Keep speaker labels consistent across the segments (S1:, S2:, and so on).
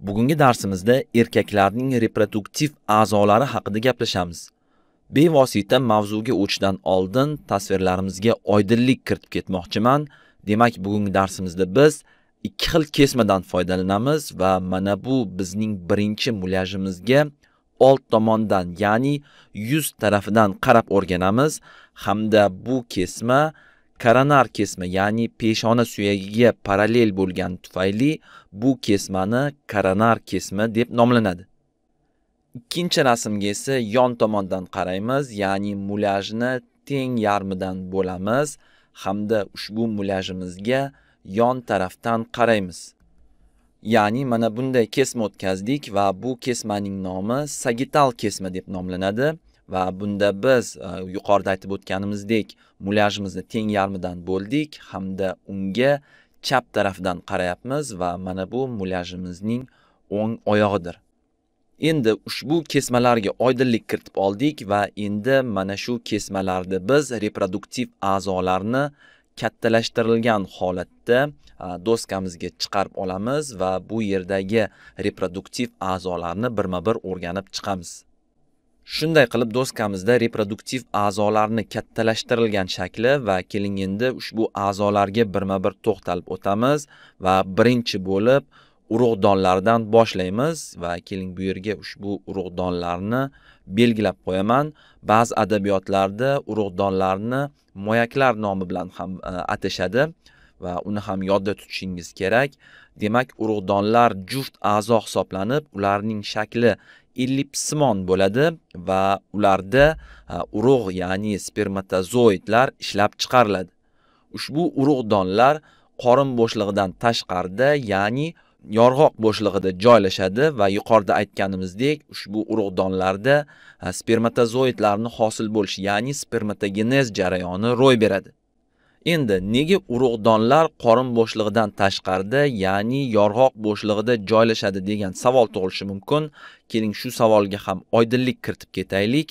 S1: Bugungi darsimizda erkaklarning reproduktiv a'zolari haqida gaplashamiz. Bevosita mavzuga o'tishdan oldin tasvirlarimizga oydinlik kiritib ketmoqchiman. Demak, bugungi darsimizda biz ikki xil kesmadan foydalanamiz va mana bu bizning birinchi mulyajimizga old tomondan, ya'ni yuz tarafidan qarab o'rganamiz hamda bu kesma koronar kesma ya'ni peshona suyagiga parallel bo'lgani tufayli bu kesmani koronar kesma deb nomlanadi ikkinchi rasmga esa yon tomondan qaraymiz ya'ni mulajni teng yarmidan bo'lamiz hamda ushbu mulajimizga yon tarafdan qaraymiz ya'ni mana bunday kesma o'tkazdik va bu kesmaning nomi sagital kesma deb nomlanadi va bunda biz e, yuqorida aytib o'tganimizdek mulyajimizni teng yarmidan bo'ldik hamda unga chap tarafdan qarayapmiz va mana bu mulyajimizning o'ng oyog'idir endi ushbu kesmalarga oydinlik kiritib oldik va endi mana shu kesmalarni biz reproduktiv a'zolarni kattalashtirilgan holatda e, doskamizga chiqarib olamiz va bu yerdagi reproduktiv a'zolarni birma bir o'rganib chiqamiz shunday qilib do'skamizda reproduktiv a'zolarni kattalashtirilgan shakli va keling endi ushbu a'zolarga birma bir to'xtalib o'tamiz va birinchi bo'lib urug'donlardan boshlaymiz va keling bu yerga ushbu urug'donlarni belgilab qo'yaman ba'zi adabiyotlarda urug'donlarni moyaklar nomi bilan ham e, atashadi va uni ham yodda tutishingiz kerak demak urug'donlar juft a'zo hisoblanib ularning shakli ellipsimon bo'ladi va ularda urug' ya'ni spermatozoidlar ishlab chiqariladi ushbu urug'donlar qorin bo'shlig'idan tashqarida ya'ni yorg'oq bo'shlig'ida joylashadi va yuqorida aytganimizdek ushbu urug'donlarda spermatozoidlarni hosil bo'lishi ya'ni spermatogenez jarayoni ro'y beradi Endi nega urug'donlar qorin bo'shlig'idan tashqarida, ya'ni yorg'oq bo'shlig'ida joylashadi degan savol tug'ilishi mumkin. Keling shu savolga ham oydinlik kiritib ketaylik.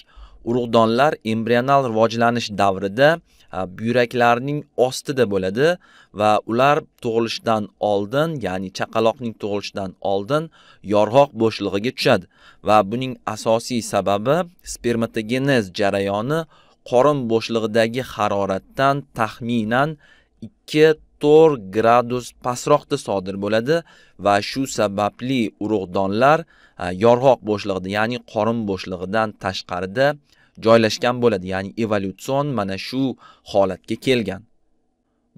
S1: Urug'donlar embrional rivojlanish davrida buyraklarning ostida bo'ladi va ular tug'ilishdan oldin, ya'ni chaqaloqning tug'ilishdan oldin yorg'oq bo'shlig'iga tushadi va buning asosiy sababi spermatogenez jarayoni qorin bo'shlig'idagi haroratdan taxminan 2-4 gradus pastroqda sodir bo'ladi va shu sababli urug'donlar e, yorg'oq bo'shlig'ida, ya'ni qorin bo'shlig'idan tashqarida joylashgan bo'ladi, ya'ni evolyutsion mana shu holatga kelgan.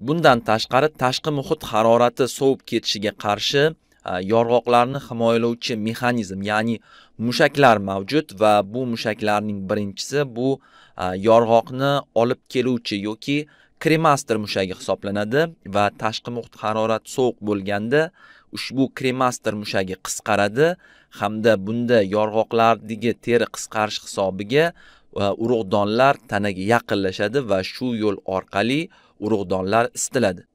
S1: Bundan tashqari tashqi muhit harorati sovib ketishiga qarshi Э, yorg'oqlarni himoyalovchi mexanizm ya'ni mushaklar mavjud va bu mushaklarning birinchisi bu e, yorg'oqni olib keluvchi yoki kremaster mushagi hisoblanadi va tashqi muhit harorat sovuq bo'lganda ushbu kremaster mushagi qisqaradi hamda bunda yorg'oqlardagi teri qisqarish hisobiga e, urug'donlar tanaga yaqinlashadi va shu yo'l orqali urug'donlar isitiladi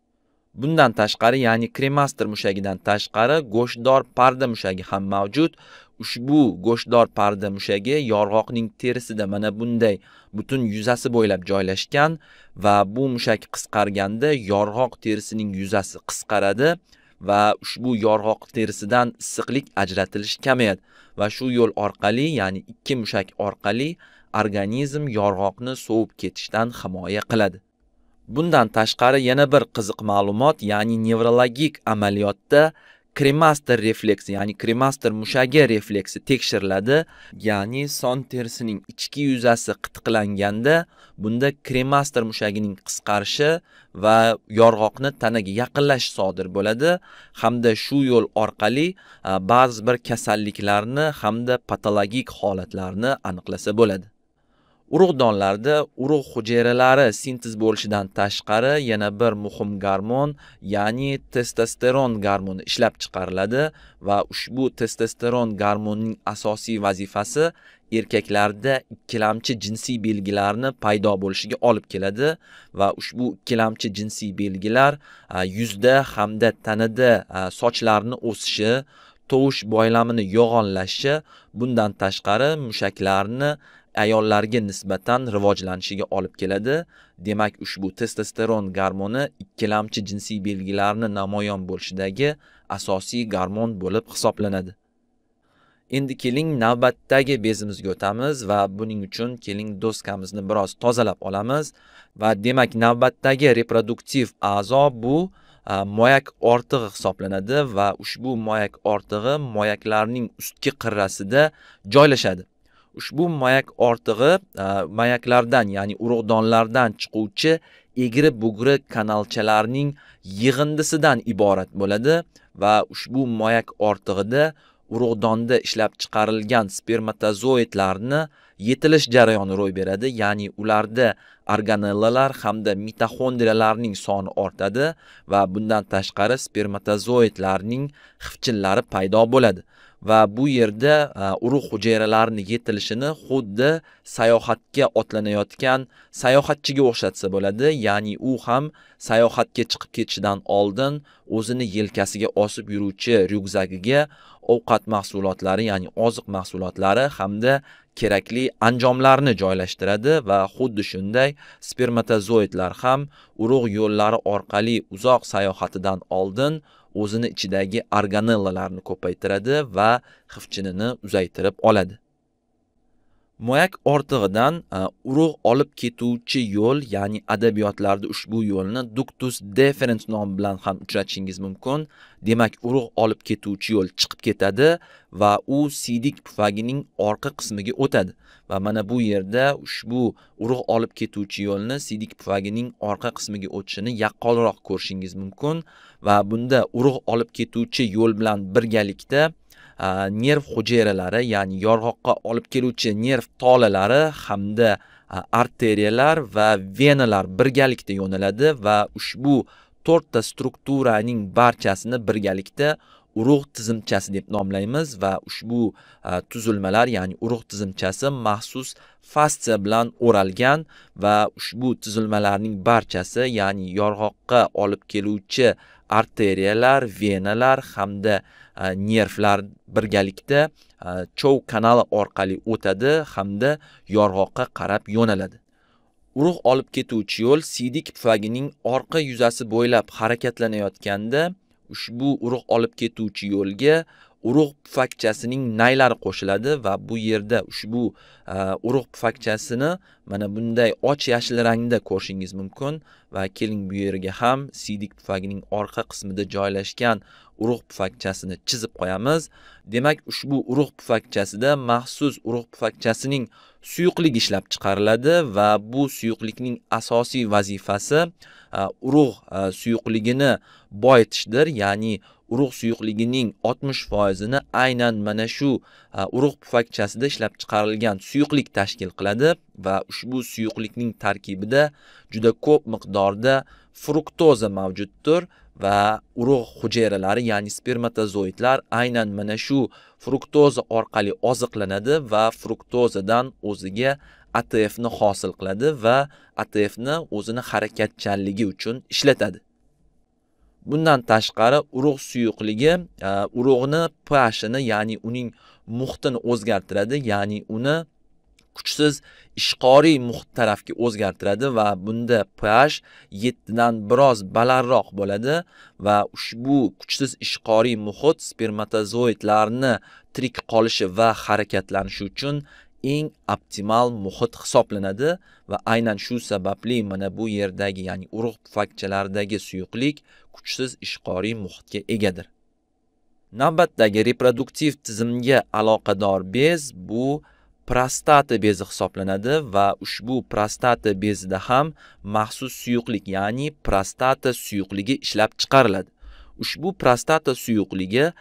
S1: bundan tashqari ya'ni kremaster mushagidan tashqari go'shtdor parda mushagi ham mavjud ushbu go'shtdor parda mushagi yorg'oqning terisida mana bunday butun yuzasi bo'ylab joylashgan va bu mushak qisqarganda yorg'oq terisining yuzasi qisqaradi va ushbu yorg'oq terisidan issiqlik ajratilishi kamayadi va shu yo'l orqali ya'ni ikki mushak orqali organizm yorg'oqni sovib ketishdan himoya qiladi Bundan tashqari yana bir qiziq ma'lumot, ya'ni nevrologik amaliyotda kremaster refleksi, ya'ni kremaster mushagi refleksi tekshiriladi. Ya'ni son terisining ichki yuzasi qitiqlanganda, bunda kremaster mushagining qisqarishi va yorg'oqni tanaga yaqinlash sodir bo'ladi hamda shu yo'l orqali ba'zi bir kasalliklarni hamda patologik holatlarni aniqlasa bo'ladi. donlarida urug' hujayralari sintez bo'lishidan tashqari yana bir muhim garmon ya'ni testosteron garmoni ishlab chiqariladi va ushbu testosteron garmonining asosiy vazifasi erkaklarda ikkilamchi jinsiy belgilarni paydo bo'lishiga olib keladi va ushbu ikkilamchi jinsiy belgilar yuzda hamda tanada sochlarni o'sishi tovush boylamini yo'g'onlashi bundan tashqari mushaklarni ayollarga nisbatan rivojlanishiga olib keladi demak ushbu testosteron garmoni ikkilamchi jinsiy belgilarni namoyon bo'lishidagi asosiy garmon bo'lib hisoblanadi endi keling navbatdagi bezimizga o'tamiz va buning uchun keling doskamizni biroz tozalab olamiz va demak navbatdagi reproduktiv a'zo bu moyak ortig'i hisoblanadi va ushbu moyak ortig'i moyaklarning ustki qirrasida joylashadi ushbu mayak ortig'i e, mayaklardan ya'ni urug'donlardan chiquvchi egri bugri kanalchalarning yig'indisidan iborat bo'ladi va ushbu mayak ortig'ida urug'donda ishlab chiqarilgan spermatozoidlarni yetilish jarayoni ro'y beradi ya'ni ularda organellalar hamda mitoxondriyalarning soni ortadi va bundan tashqari spermatozoidlarning xivchillari paydo bo'ladi va bu yerda e, urug' hujayralarini yetilishini xuddi sayohatga otlanayotgan sayohatchiga o'xshatsa bo'ladi ya'ni u ham sayohatga chiqib ketishidan oldin o'zini yelkasiga osib yuruvchi ryukzagiga ovqat mahsulotlari ya'ni oziq mahsulotlari hamda kerakli anjomlarni joylashtiradi va xuddi shunday spermatozoidlar ham urug' yo'llari orqali uzoq sayohatidan oldin o'zini ichidagi organellalarni ko'paytiradi va xivchinini uzaytirib oladi moyak ortig'idan e, urug' olib ketuvchi yo'l ya'ni adabiyotlarda ushbu yo'lni duktus deferens nomi bilan ham uchratishingiz mumkin demak urug' olib ketuvchi yo'l chiqib ketadi va u siydik pufagining orqa qismiga o'tadi va mana bu yerda ushbu urug' olib ketuvchi yo'lni siydik pufagining orqa qismiga o'tishini yaqqolroq ko'rishingiz mumkin va bunda urug' olib ketuvchi yo'l bilan birgalikda nerv hujayralari ya'ni yorg'oqqa olib keluvchi nerv tolalari hamda arteriyalar va venalar birgalikda yo'naladi va ushbu to'rtta strukturaning barchasini birgalikda urug' tizimchasi deb nomlaymiz va ushbu tuzilmalar ya'ni urug' tizimchasi maxsus fastsiya bilan o'ralgan va ushbu tuzilmalarning barchasi ya'ni yorg'oqqa olib keluvchi arteriyalar venalar hamda nervlar birgalikda chov kanali orqali o'tadi hamda yorg'oqqa qarab yo'naladi urug' olib ketuvchi yo'l siydik pufagining orqa yuzasi bo'ylab harakatlanayotganda ushbu urug' olib ketuvchi yo'lga urug' pufakchasining naylari qo'shiladi va bu yerda ushbu urug' pufakchasini mana bunday och yashil rangda ko'rishingiz mumkin va keling bu yerga ham siydik pufagining orqa qismida joylashgan urug' pufakchasini chizib qo'yamiz demak ushbu urug' pufakchasida maxsus urug' pufakchasining suyuqlik ishlab chiqariladi va bu suyuqlikning asosiy vazifasi urug' suyuqligini boyitishdir ya'ni urug' suyuqligining 60 foizini aynan mana shu urug' pufakchasida ishlab chiqarilgan suyuqlik tashkil qiladi va ushbu suyuqlikning tarkibida juda ko'p miqdor miqdorda fruktoza mavjuddir va urug' hujayralari ya'ni spermatozoidlar aynan mana shu fruktoza orqali oziqlanadi va fruktozadan o'ziga ATFni hosil qiladi va ATFni o'zini harakatchanligi uchun ishlatadi. Bundan tashqari urug' suyuqligi e, urug'ni pashini ya'ni uning muhitini o'zgartiradi, ya'ni uni kuchsiz ishqoriy muhit tarafga o'zgartiradi va bunda pH 7 dan biroz balandroq bo'ladi va ushbu kuchsiz ishqoriy muhit spermatozoidlarni tirik qolishi va harakatlanishi uchun eng optimal muhit hisoblanadi va aynan shu sababli mana bu yerdagi ya'ni urug' pufakchalaridagi suyuqlik kuchsiz ishqoriy muhitga egadir navbatdagi reproduktiv tizimga aloqador bez bu prostata bezi hisoblanadi va ushbu prostata bezida ham maxsus suyuqlik, ya'ni prostata suyuqligi ishlab chiqariladi. Ushbu prostata suyuqligi e,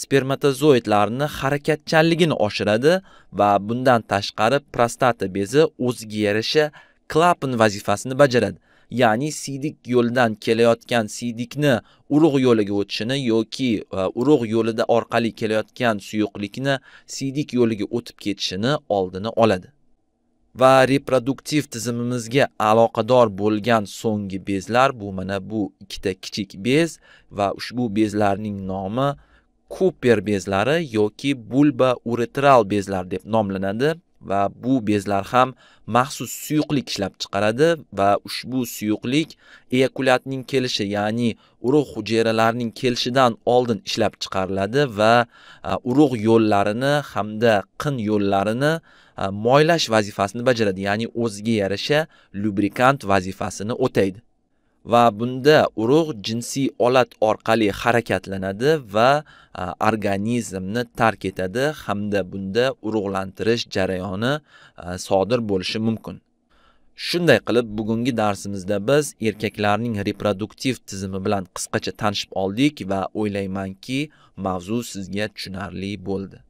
S1: spermatozoidlarni harakatchanligini oshiradi va bundan tashqari prostata bezi o'ziga yarasha klapan vazifasini bajaradi. ya'ni siydik yo'ldan kelayotgan siydikni urug' yo'liga o'tishini yoki e, urug' yo'lida orqali kelayotgan suyuqlikni siydik yo'liga o'tib ketishini oldini oladi va reproduktiv tizimimizga aloqador bo'lgan so'nggi bezlar bu mana bu ikkita kichik bez va ushbu bezlarning nomi Cooper bezlari yoki bulba uretral bezlar deb nomlanadi va bu bezlar ham maxsus suyuqlik ishlab chiqaradi va ushbu suyuqlik eyakulyatning kelishi ya'ni urug' hujayralarining kelishidan oldin ishlab chiqariladi va urug' yo'llarini hamda qin yo'llarini moylash vazifasini bajaradi ya'ni o'ziga yarasha lubrikant vazifasini o'taydi va bunda urug' jinsiy olat orqali harakatlanadi va organizmni tark etadi hamda bunda urug'lantirish jarayoni sodir bo'lishi mumkin shunday qilib bugungi darsimizda biz erkaklarning reproduktiv tizimi bilan qisqacha tanishib oldik va o'ylaymanki mavzu sizga tushunarli bo'ldi